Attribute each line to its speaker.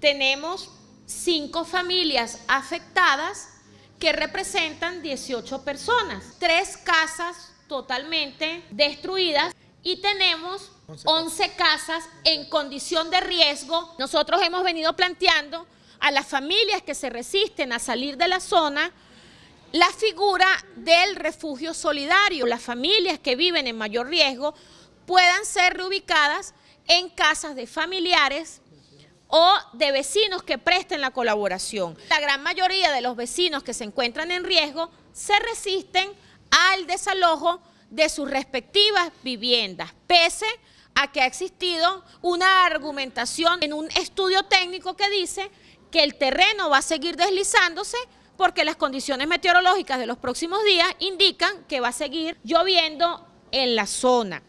Speaker 1: tenemos cinco familias afectadas que representan 18 personas, tres casas totalmente destruidas y tenemos 11 casas en condición de riesgo. Nosotros hemos venido planteando a las familias que se resisten a salir de la zona la figura del refugio solidario. Las familias que viven en mayor riesgo puedan ser reubicadas en casas de familiares o de vecinos que presten la colaboración. La gran mayoría de los vecinos que se encuentran en riesgo se resisten al desalojo de sus respectivas viviendas, pese a que ha existido una argumentación en un estudio técnico que dice que el terreno va a seguir deslizándose porque las condiciones meteorológicas de los próximos días indican que va a seguir lloviendo en la zona.